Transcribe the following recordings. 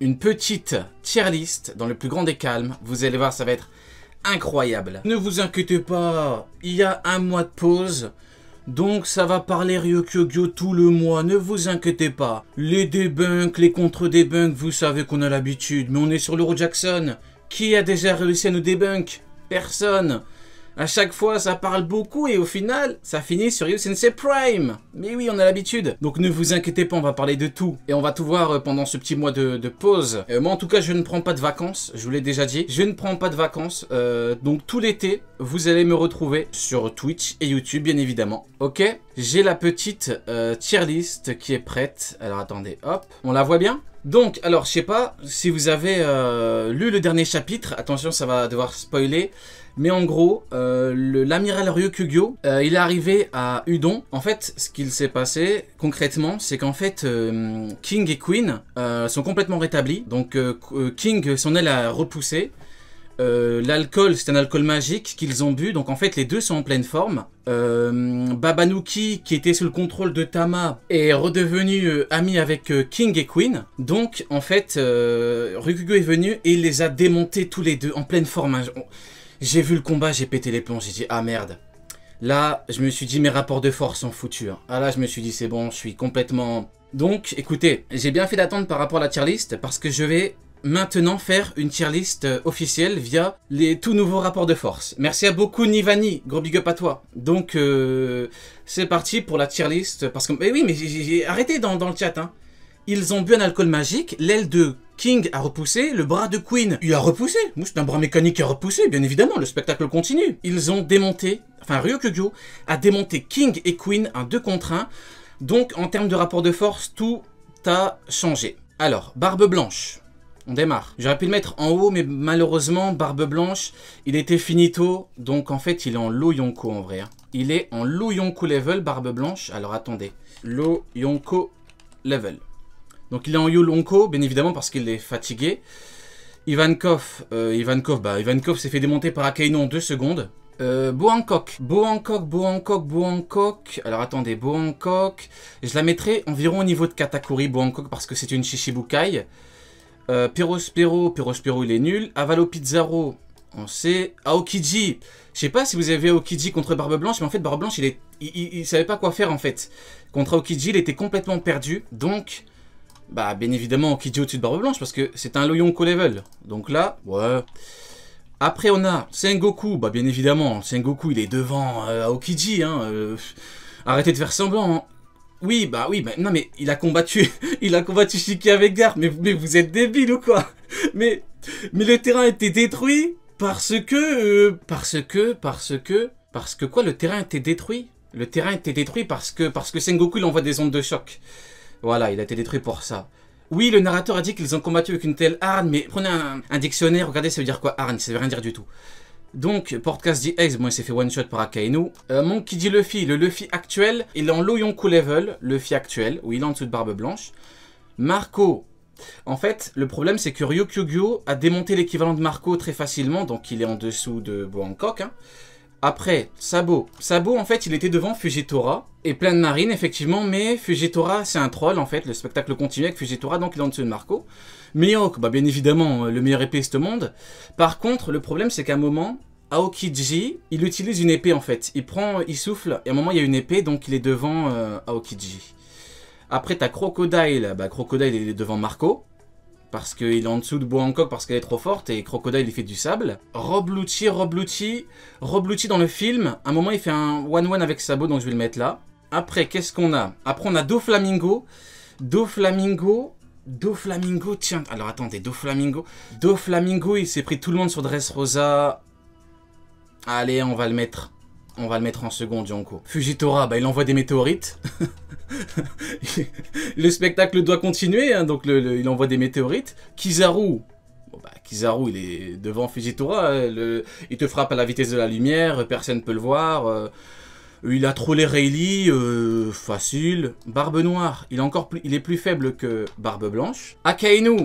une petite tier list dans le plus grand des calmes. Vous allez voir, ça va être incroyable. Ne vous inquiétez pas, il y a un mois de pause. Donc ça va parler Ryokyo-Gyo tout le mois, ne vous inquiétez pas. Les debunks, les contre-debunks, vous savez qu'on a l'habitude, mais on est sur l'Euro Jackson. Qui a déjà réussi à nous debunk Personne à chaque fois, ça parle beaucoup et au final, ça finit sur Sensei Prime. Mais oui, on a l'habitude. Donc ne vous inquiétez pas, on va parler de tout. Et on va tout voir euh, pendant ce petit mois de, pause. Euh, moi, en tout cas, je ne prends pas de vacances. Je vous l'ai déjà dit. Je ne prends pas de vacances. Euh, donc tout l'été, vous allez me retrouver sur Twitch et YouTube, bien évidemment. Ok J'ai la petite tier list qui est prête. Alors attendez, hop. On la voit bien donc, alors, je sais pas si vous avez lu le dernier chapitre. Attention, ça va devoir spoiler. Mais en gros, euh, l'amiral Ryukugyo, euh, il est arrivé à Udon. En fait, ce qu'il s'est passé concrètement, c'est qu'en fait, euh, King et Queen sont complètement rétablis. Donc King s'en est la repousser. l'alcool, c'est un alcool magique qu'ils ont bu, donc en fait les deux sont en pleine forme. Euh, Babanuki, qui était sous le contrôle de Tama, est redevenu ami avec King et Queen. Donc en fait, Ryukugyo est venu et il les a démontés tous les deux en pleine forme. J'ai vu le combat, j'ai pété les plombs, j'ai dit ah merde. Là, je me suis dit mes rapports de force sont foutus. Hein. Ah là, je me suis dit c'est bon, je suis complètement... Donc, écoutez, j'ai bien fait d'attendre par rapport à la tier list parce que je vais maintenant faire une tier list euh, officielle via les tout nouveaux rapports de force. Merci à beaucoup Nivani, gros big up à toi. Donc, euh, c'est parti pour la tier list parce que... Mais oui, mais j'ai arrêté dans, dans le chat, hein. Ils ont bu un alcool magique, l'aile de King a repoussé, le bras de Queen il a repoussé. C'est un bras mécanique a repoussé, bien évidemment, le spectacle continue. Ils ont démonté, enfin Ryokugyo a démonté King et Queen en 2 contre 1. Donc en termes de rapport de force, tout a changé. Alors, Barbe Blanche, on démarre. J'aurais pu le mettre en haut, mais malheureusement, Barbe Blanche, il était finito. Donc en fait, il est en low Yonko en vrai. Hein. Il est en low Yonko level, Barbe Blanche. Alors attendez, Lo Yonko level. Donc il est en Yolonko, bien évidemment, parce qu'il est fatigué. Ivankov, euh, Ivankov, bah, Ivankov s'est fait démonter par Akainu en 2 secondes. Euh, Bohankok, Bohankok, Bohankok, Alors attendez, Bohankok. Je la mettrai environ au niveau de Katakuri, Bohankok, parce que c'est une Shishibukai. Euh, Pyrospero, Pyrospero il est nul. Avalo Pizarro, on sait. Aokiji, je sais pas si vous avez Aokiji contre Barbe Blanche, mais en fait Barbe Blanche il, est... il savait pas quoi faire en fait. Contre Aokiji il était complètement perdu, donc bah, bien évidemment, qui au-dessus de Barbe Blanche, parce que c'est un Loyonko level. Donc là, ouais. Après, on a Sengoku. Bah, bien évidemment, Sengoku, il est devant euh, Aokiji. Hein, euh, arrêtez de faire semblant. Hein. Oui, bah oui, mais non, mais il a combattu, il a combattu Shiki avec Garde. Mais, mais vous êtes débile ou quoi mais, mais le terrain a été détruit parce que, euh, parce que, parce que, parce que quoi Le terrain était détruit Le terrain était détruit parce que, parce que Sengoku, il envoie des ondes de choc. Voilà, il a été détruit pour ça. Oui, le narrateur a dit qu'ils ont combattu avec une telle arme, mais prenez un, dictionnaire, regardez ça veut dire quoi arne ça veut rien dire du tout. Donc, Podcast dit Ace, bon, il s'est fait one shot par Akainu. Euh, qui dit Luffy, le Luffy actuel, il est en low Yonko level, Luffy actuel, où il est en dessous de Barbe Blanche. Marco, en fait, le problème c'est que Ryukyugyo a démonté l'équivalent de Marco très facilement, donc il est en dessous de Boangkok. Hein. Après, Sabo. Sabo, en fait, il était devant Fujitora et plein de marines, effectivement, mais Fujitora, c'est un troll, en fait. Le spectacle continue avec Fujitora, donc il est en dessous de Marco. Miyok, bah, bien évidemment, euh, le meilleur épée de ce monde. Par contre, le problème, c'est qu'à un moment, Aokiji, il utilise une épée, en fait. Il prend, euh, il souffle, et à un moment, il y a une épée, donc il est devant euh, Aokiji. Après, t'as Crocodile. Bah, Crocodile, il est devant Marco parce qu'il est en dessous de Bohancock parce qu'elle est trop forte et Crocodile il fait du sable. Rob Lucci, Rob dans le film, un moment il fait un one-one avec Sabo, donc je vais le mettre là. Après qu'est-ce qu'on a Après on a Do Flamingo, Do Flamingo, Do Flamingo, tiens, alors attendez, Do Flamingo, Do Flamingo il s'est pris tout le monde sur Dressrosa. Allez on va le mettre. On va le mettre en seconde, Jonko. Fujitora, bah, il envoie des météorites. le spectacle doit continuer, hein, donc il envoie des météorites. Kizaru, bon bah, Kizaru, il est devant Fujitora. Hein, il te frappe à la vitesse de la lumière, personne ne peut le voir. Euh, il a trollé Rayleigh, euh, facile. Barbe Noire, il est, encore plus, il est plus faible que Barbe Blanche. Akainu,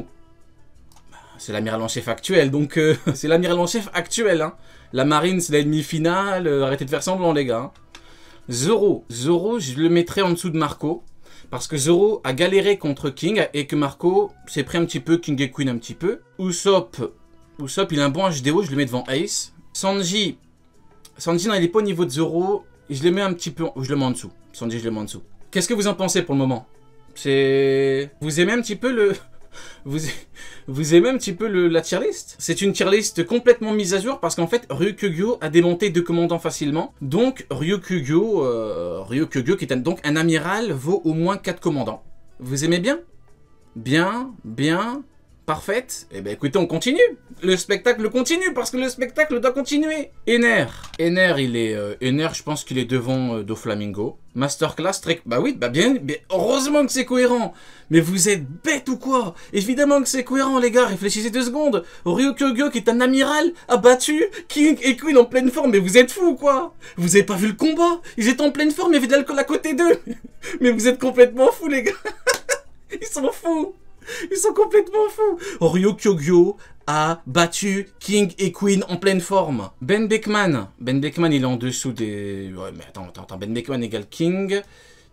bah, c'est l'amiral en chef actuel, donc euh, c'est l'amiral en chef actuel. Hein. La marine, c'est la demi-finale. Euh, arrêtez de faire semblant, les gars. Hein. Zoro. Zoro, je le mettrai en dessous de Marco. Parce que Zoro a galéré contre King et que Marco s'est pris un petit peu, King et Queen un petit peu. Usopp, Usopp il a un bon HDO, je le mets devant Ace. Sanji, Sanji non, il est pas au niveau de Zoro, je le mets un petit peu, je le mets en dessous. Sanji je le mets en dessous. Qu'est-ce que vous en pensez pour le moment C'est... Vous aimez un petit peu le... vous, aimez un petit peu la tier list C'est une tier list complètement mise à jour parce qu'en fait, Ryukugyo a démonté deux commandants facilement. Donc, Ryukugyo, euh, qui est donc un amiral, vaut au moins quatre commandants. Vous aimez bien Bien, bien, parfaite, eh ben écoutez, on continue. Le spectacle continue parce que le spectacle doit continuer. Ener, Ener, il est, euh, je pense qu'il est devant euh, Do Flamingo. Masterclass, très... bah oui, bah bien, mais heureusement que c'est cohérent. Mais vous êtes bête ou quoi Évidemment que c'est cohérent, les gars. Réfléchissez deux secondes. Ryokyogo, qui est un amiral, Abattu, King et Queen en pleine forme. Mais vous êtes fous ou quoi Vous avez pas vu le combat Ils étaient en pleine forme, il y avait à côté d'eux. mais vous êtes complètement fous, les gars. Ils sont fous. Ils sont complètement fous. Ryo Kyogyo a battu King et Queen en pleine forme. Ben Beckman. Ben Beckman, il est en dessous des... Ouais, mais attends, attends, Ben Beckman égale King.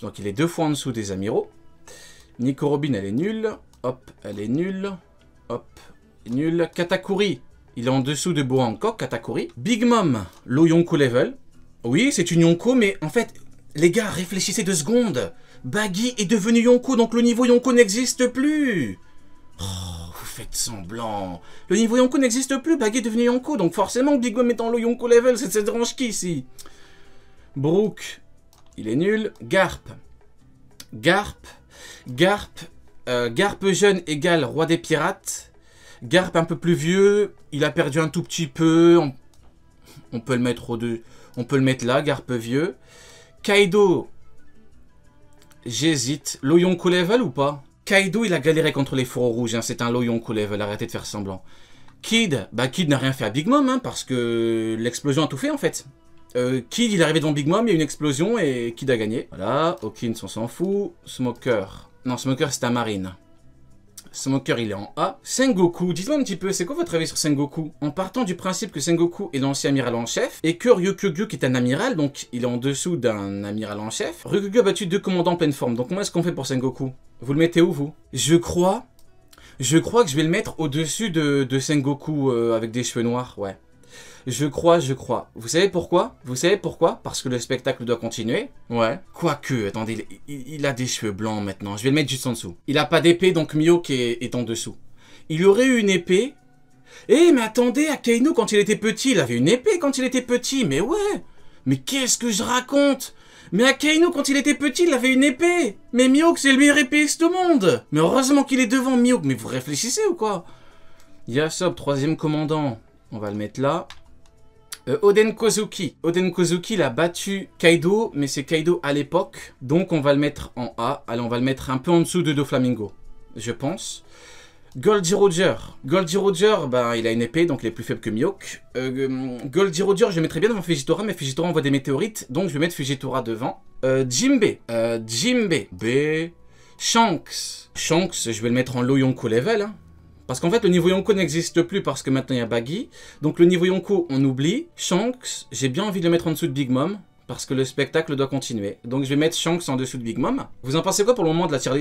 Donc il est deux fois en dessous des amiraux. Nico Robin, elle est nulle. Hop, elle est nulle. Hop, nulle. Katakuri, il est en dessous de Boa Hancock, Katakuri. Big Mom, low Yonko level. Oui, c'est une Yonko, mais en fait, les gars, réfléchissez deux secondes. Baggy est devenu Yonko, donc le niveau Yonko n'existe plus Oh, vous faites semblant Le niveau Yonko n'existe plus, Baggy est devenu Yonko, donc forcément Big Mom est le Yonko level, c'est cette range qui ici Brooke, il est nul. Garp, Garp, Garp, euh, Garp jeune égale roi des pirates. Garp un peu plus vieux, il a perdu un tout petit peu, on, peut le mettre au deux. On peut le mettre là, Garp vieux. Kaido, J'hésite. Loyonko level ou pas Kaido, il a galéré contre les fourreaux rouges. Hein. C'est un Loyon level. Arrêtez de faire semblant. Kid, bah Kid n'a rien fait à Big Mom, hein, parce que l'explosion a tout fait en fait. Euh, Kid, il est arrivé devant Big Mom, il y a une explosion et Kid a gagné. Voilà, Hawkins, on s'en fout. Smoker. Non, Smoker, c'est un marine mon cœur il est en A. Sengoku, dites-moi un petit peu, c'est quoi votre avis sur Sengoku En partant du principe que Sengoku est l'ancien amiral en chef, et que Ryukyu qui est un amiral, donc il est en dessous d'un amiral en chef, Ryukyu a battu deux commandants en pleine forme, donc comment est-ce qu'on fait pour Sengoku Vous le mettez où vous Je crois... Je crois que je vais le mettre au-dessus de, de, Sengoku euh, avec des cheveux noirs, ouais. Je crois, je crois. Vous savez pourquoi Vous savez pourquoi Parce que le spectacle doit continuer. Ouais. Quoique, attendez, il, a des cheveux blancs maintenant. Je vais le mettre juste en dessous. Il a pas d'épée, donc Mio qui est, en dessous. Il aurait eu une épée. Eh, mais attendez, Akainu, quand il était petit, il avait une épée quand il était petit. Mais ouais Mais qu'est-ce que je raconte mais Akainu, quand il était petit, il avait une épée Mais Mio, c'est le meilleur épéeiste au monde Mais heureusement qu'il est devant Mio. mais vous réfléchissez ou quoi Yasob, troisième commandant. On va le mettre là. Odenkozuki. Oden Kozuki. Oden Kozuki, il battu Kaido, mais c'est Kaido à l'époque. Donc on va le mettre en A. Allez, on va le mettre un peu en dessous de Doflamingo, je pense. Goldie Roger. Goldie Roger, bah, il a une épée, donc il est plus faible que Miyok. Euh, hum, Roger, je le mettrais bien devant Fujitora, mais Fujitora envoie des météorites, donc je vais mettre Fujitora devant. Euh, Jimbe. Euh, Jimbe. B. Shanks. Shanks, je vais le mettre en low Yonko level. Hein. Parce qu'en fait, le niveau Yonko n'existe plus parce que maintenant il y a Baggy. Donc le niveau Yonko, on oublie. Shanks, j'ai bien envie de le mettre en dessous de Big Mom. Parce que le spectacle doit continuer. Donc je vais mettre Shanks en dessous de Big Mom. Vous en pensez quoi pour le moment de la tier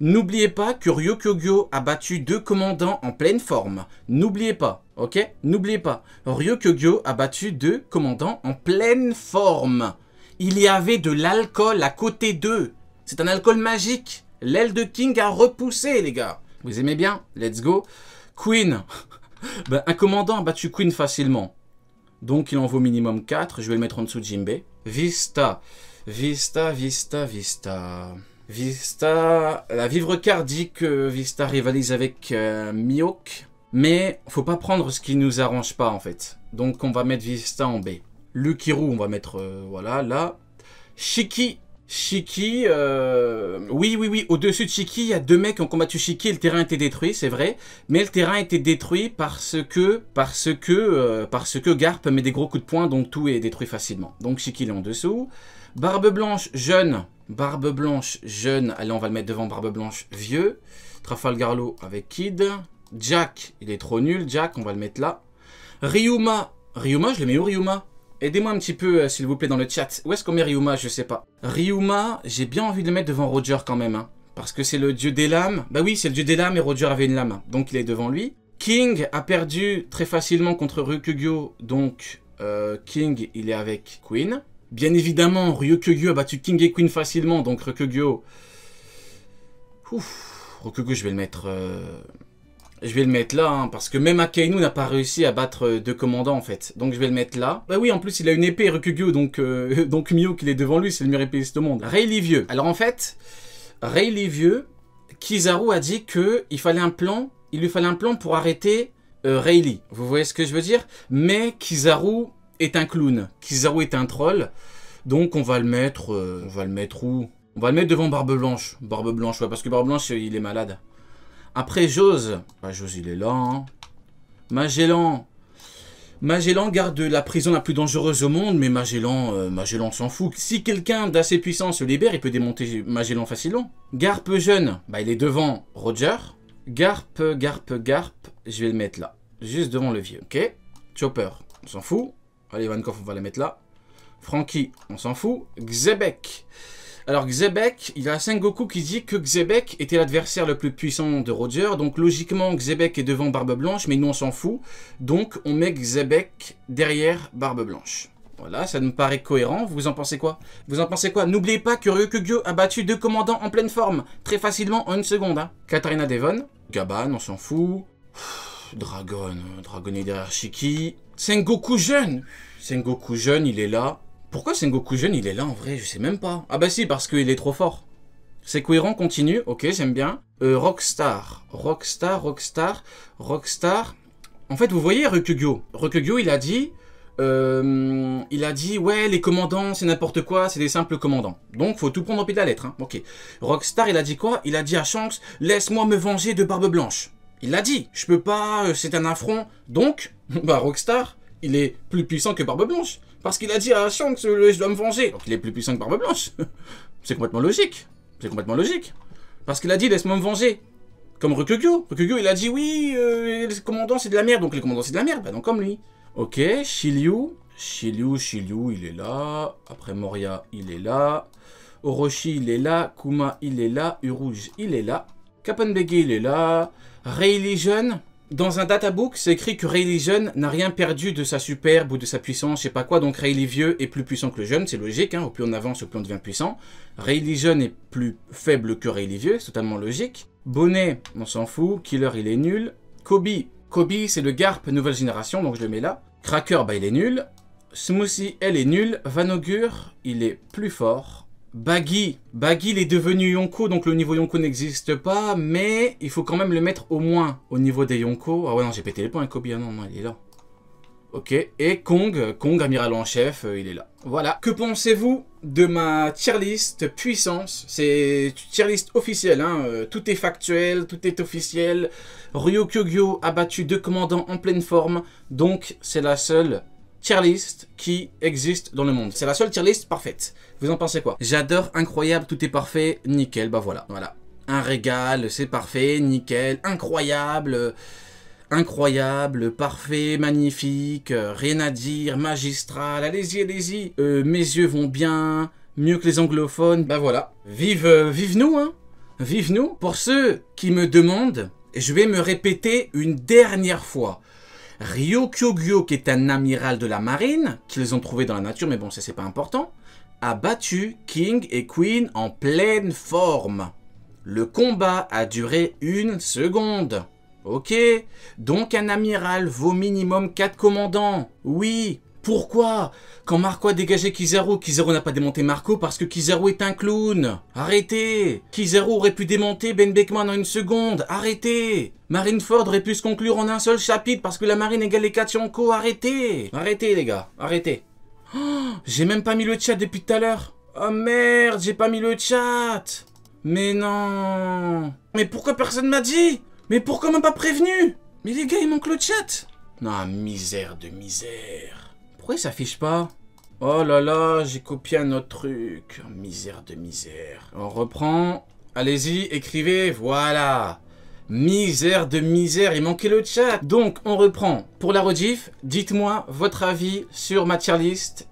N'oubliez pas que Ryokugyo a battu deux commandants en pleine forme. N'oubliez pas, ok N'oubliez pas. Ryokugyo a battu deux commandants en pleine forme. Il y avait de l'alcool à côté d'eux. C'est un alcool magique. L'aile de King a repoussé, les gars. Vous aimez bien Let's go. Queen. Ben, un commandant battu Queen facilement. Donc il en vaut minimum 4. Je vais le mettre en dessous de Jimbe. Vista. Vista, Vista, Vista. Vista. La vivre car dit que Vista rivalise avec euh, Miok. Mais faut pas prendre ce qui nous arrange pas en fait. Donc on va mettre Vista en B. Lukiru, on va mettre euh, voilà là. Shiki Shiki, euh, oui, oui, oui, au-dessus de Shiki, il y a deux mecs qui ont combattu Shiki le terrain était détruit, c'est vrai. Mais le terrain été détruit parce que, parce que, euh, parce que Garp met des gros coups de poing, donc tout est détruit facilement. Donc Shiki, est en dessous. Barbe blanche, jeune. Barbe blanche, jeune. Allez, on va le mettre devant Barbe blanche, vieux. Trafalgarlo avec Kid. Jack, il est trop nul, Jack, on va le mettre là. Ryuma, Ryuma, je le mets où Ryuma Aidez-moi un petit peu, euh, s'il vous plaît, dans le chat. Où est-ce qu'on met Ryuma Je sais pas. Ryuma, j'ai bien envie de le mettre devant Roger quand même. Hein. parce que c'est le dieu des lames. Bah oui, c'est le dieu des lames et Roger avait une lame. Donc il est devant lui. King a perdu très facilement contre Ryukugyo. Donc euh, King, il est avec Queen. Bien évidemment, Ryukugyo a battu King et Queen facilement. Donc Ryukugyo... Ouf, Ryukugyo, je vais le mettre... Euh, je vais le mettre là, hein, parce que même Akainu n'a pas réussi à battre euh, deux commandants, en fait. Donc je vais le mettre là. Bah oui, en plus, il a une épée, Rokugyo, donc, euh, donc Mio qui est devant lui, c'est le meilleur épéiste au monde. Rayleigh Vieux. Alors en fait, Rayleigh Vieux, Kizaru a dit que il fallait un plan, il lui fallait un plan pour arrêter euh, Rayleigh. Vous voyez ce que je veux dire Mais Kizaru est un clown. Kizaru est un troll. Donc on va le mettre, on va le mettre où On va le mettre devant Barbe Blanche. Barbe Blanche, ouais, parce que Barbe Blanche, il est malade. Après Jose, bah, Jose il est là. Hein. Magellan. Magellan garde la prison la plus dangereuse au monde, mais Magellan, euh, Magellan s'en fout. Si quelqu'un d'assez puissant se libère, il peut démonter Magellan facilement. Garpe jeune, bah il est devant Roger. Garpe, Garpe, Garpe, je vais le mettre là. Juste devant le vieux, ok Chopper, on s'en fout. Allez, Van on va le mettre là. Frankie, on s'en fout. Xebek. Alors Xebek, il y a Sengoku qui dit que Xebek était l'adversaire le plus puissant de Roger, donc logiquement Xebek est devant Barbe Blanche, mais nous on s'en fout, donc on met Xebek derrière Barbe Blanche. Voilà, ça me paraît cohérent, vous en pensez quoi Vous en pensez quoi N'oubliez pas que Ryukugyo a battu deux commandants en pleine forme, très facilement en une seconde. Hein. Katarina Devon, Gaban, on s'en fout. Dragon, euh, Dragon est derrière Shiki. Sengoku jeune Sengoku jeune, il est là. Pourquoi Sengoku jeune, il est là en vrai Je sais même pas. Ah bah si, parce qu'il est trop fort. C'est cohérent, continue, ok, j'aime bien. Euh, Rockstar, Rockstar, Rockstar, Rockstar. En fait, vous voyez Rokugyo. Rokugyo, il a dit... Euh, il a dit, ouais, les commandants, c'est n'importe quoi, c'est des simples commandants. Donc, faut tout prendre au pied de la lettre. Hein. Ok. Rockstar, il a dit quoi Il a dit à Shanks, laisse-moi me venger de Barbe Blanche. Il l'a dit, je peux pas, euh, c'est un affront. Donc, bah, Rockstar, il est plus puissant que Barbe Blanche. Parce qu'il a dit à Shang que je dois me venger. Donc il est plus puissant que Barbe Blanche. C'est complètement logique. C'est complètement logique. Parce qu'il a dit laisse-moi me venger. Comme Rukugyu. Rukugyu, il a dit oui, euh, les commandants c'est de la merde. Donc les commandants c'est de la merde. Bah donc comme lui. Ok, Shiryu. Shiryu, Shiryu il est là. Après Moria il est là. Orochi il est là. Kuma il est là. Uruge il est là. Kapanbege il est là. Ray jeune. Dans un databook, c'est écrit que Rayleigh jeune n'a rien perdu de sa superbe ou de sa puissance, je sais pas quoi, donc Rayleigh vieux est plus puissant que le jeune, c'est logique, hein. au plus on avance, au plus on devient puissant. Rayleigh jeune est plus faible que Rayleigh vieux, c'est totalement logique. Bonnet, on s'en fout, Killer il est nul. Kobe, Kobe c'est le Garp nouvelle génération, donc je le mets là. Cracker, bah il est nul. Smoothie, elle est nulle. Van il est plus fort. Baggy. Baggy, il est devenu Yonko, donc le niveau Yonko n'existe pas, mais il faut quand même le mettre au moins au niveau des Yonko. Ah ouais, non, j'ai pété les points, Kobe. Ah non, non, il est là. Ok, et Kong, Kong, amiral en chef, euh, il est là. Voilà. Que pensez-vous de ma tier list puissance C'est tier list officielle, hein, euh, tout est factuel, tout est officiel. Ryo a battu deux commandants en pleine forme, donc c'est la seule tier list qui existe dans le monde. C'est la seule tier list parfaite. Vous en pensez quoi J'adore, incroyable, tout est parfait, nickel, bah voilà, voilà. Un régal, c'est parfait, nickel, incroyable incroyable, parfait, magnifique, rien à dire, magistral, allez-y, allez-y, euh, mes yeux vont bien, mieux que les anglophones, bah voilà. Vive, euh, vive nous, hein, vive nous. Pour ceux qui me demandent, je vais me répéter une dernière fois. Kyogyo, qui est un amiral de la marine, qu'ils ont trouvé dans la nature, mais bon, ça c'est pas important, a battu King et Queen en pleine forme. Le combat a duré une seconde. Ok, donc un amiral vaut minimum 4 commandants. Oui, pourquoi Quand Marco a dégagé Kizaru, Kizaru n'a pas démonté Marco parce que Kizaru est un clown. Arrêtez Kizaru aurait pu démonter Ben Beckman en une seconde. Arrêtez Marineford aurait pu se conclure en un seul chapitre parce que la marine égale les Kachanko. Arrêtez Arrêtez les gars, arrêtez. Oh, j'ai même pas mis le chat depuis tout à l'heure. Oh merde, j'ai pas mis le chat Mais non Mais pourquoi personne m'a dit Mais pourquoi m'a pas prévenu Mais les gars, il manque le chat Ah, misère de misère pourquoi il s'affiche pas Oh là là, j'ai copié un autre truc. Oh, misère de misère. On reprend. Allez-y, écrivez. Voilà. Misère de misère, il manquait le chat. Donc, on reprend. Pour la rediff, dites-moi votre avis sur ma tier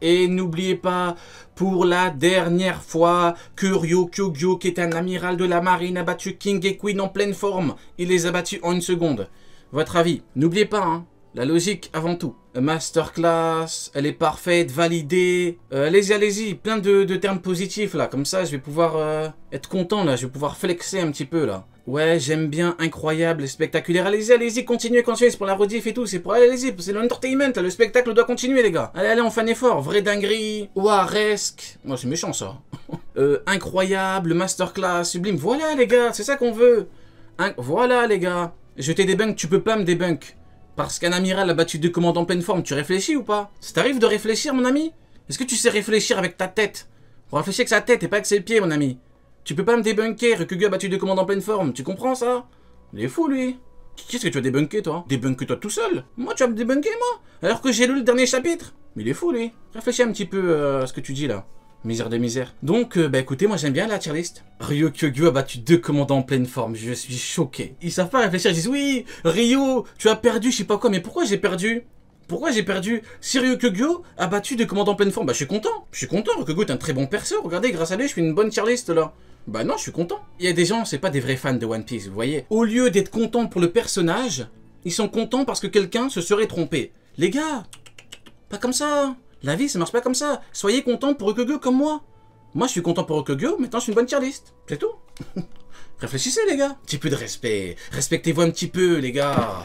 Et n'oubliez pas, pour la dernière fois, Curio Kyogyo, qui est un amiral de la marine, a battu King et Queen en pleine forme. Il les a battus en une seconde. Votre avis. N'oubliez pas, hein, la logique avant tout. Masterclass, elle est parfaite, validée. Euh, allez-y, allez-y, plein de, termes positifs là. Comme ça, je vais pouvoir euh, être content là. Je vais pouvoir flexer un petit peu là. Ouais, j'aime bien, incroyable, spectaculaire. Allez-y, allez-y, continuez, continuez. C'est pour la rediff et tout. C'est pour allez-y, c'est l'entertainment. Le spectacle doit continuer, les gars. Allez, allez, on fait un effort. Vrai dinguerie, Waresque. Moi, c'est méchant ça. Euh, incroyable, masterclass, sublime. Voilà, les gars, c'est ça qu'on veut. voilà, les gars. Je t'ai débunk, tu peux pas me débunk. Parce qu'un amiral a battu deux commandes en pleine forme, tu réfléchis ou pas Ça t'arrive de réfléchir, mon ami Est-ce que tu sais réfléchir avec ta tête Pour avec sa tête et pas avec ses pieds, mon ami. Tu peux pas me débunker que a battu deux commandes en pleine forme, tu comprends ça Il est fou, lui Qu'est-ce que tu as débunké, toi Débunker toi tout seul Moi, tu vas me débunker, moi Alors que j'ai lu le dernier chapitre Mais il est fou, lui Réfléchis un petit peu euh, à ce que tu dis, là. Misère de misère. Donc, euh, bah écoutez, moi j'aime bien la tier list. Ryo a battu deux commandants en pleine forme. Je suis choqué. Ils savent pas réfléchir. Ils disent oui, Ryo, tu as perdu, je sais pas quoi. Mais pourquoi j'ai perdu pourquoi j'ai perdu Si Ryukugyo a battu deux commandants en pleine forme, bah je suis content. Je suis content, Kyogu, est un très bon perso. Regardez, grâce à lui, je suis une bonne tierliste là. Bah non, je suis content. Il y a des gens, c'est pas des vrais fans de One Piece, vous voyez. Au lieu d'être content pour le personnage, ils sont contents parce que quelqu'un se serait trompé. Les gars, pas comme ça. La vie, ça marche pas comme ça. Soyez content pour Okugyo comme moi. Moi, je suis content pour Okogyo, maintenant je suis une bonne tierliste. C'est tout. Réfléchissez, les gars. Un petit peu de respect. Respectez-vous un petit peu, les gars.